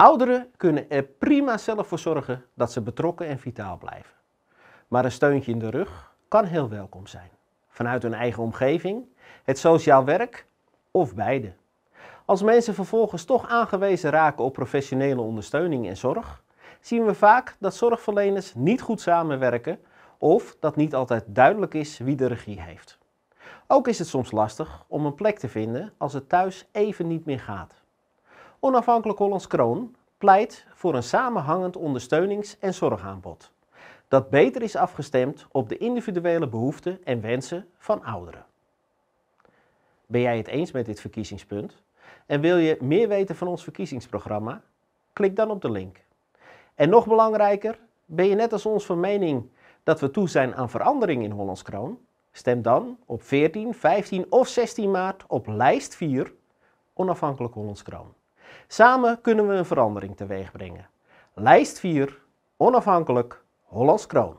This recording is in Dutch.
Ouderen kunnen er prima zelf voor zorgen dat ze betrokken en vitaal blijven. Maar een steuntje in de rug kan heel welkom zijn. Vanuit hun eigen omgeving, het sociaal werk of beide. Als mensen vervolgens toch aangewezen raken op professionele ondersteuning en zorg, zien we vaak dat zorgverleners niet goed samenwerken of dat niet altijd duidelijk is wie de regie heeft. Ook is het soms lastig om een plek te vinden als het thuis even niet meer gaat. Onafhankelijk Hollands Kroon pleit voor een samenhangend ondersteunings- en zorgaanbod dat beter is afgestemd op de individuele behoeften en wensen van ouderen. Ben jij het eens met dit verkiezingspunt en wil je meer weten van ons verkiezingsprogramma? Klik dan op de link. En nog belangrijker, ben je net als ons van mening dat we toe zijn aan verandering in Hollands Kroon? Stem dan op 14, 15 of 16 maart op lijst 4 onafhankelijk Hollands Kroon. Samen kunnen we een verandering teweeg brengen. Lijst 4, onafhankelijk Hollands Kroon.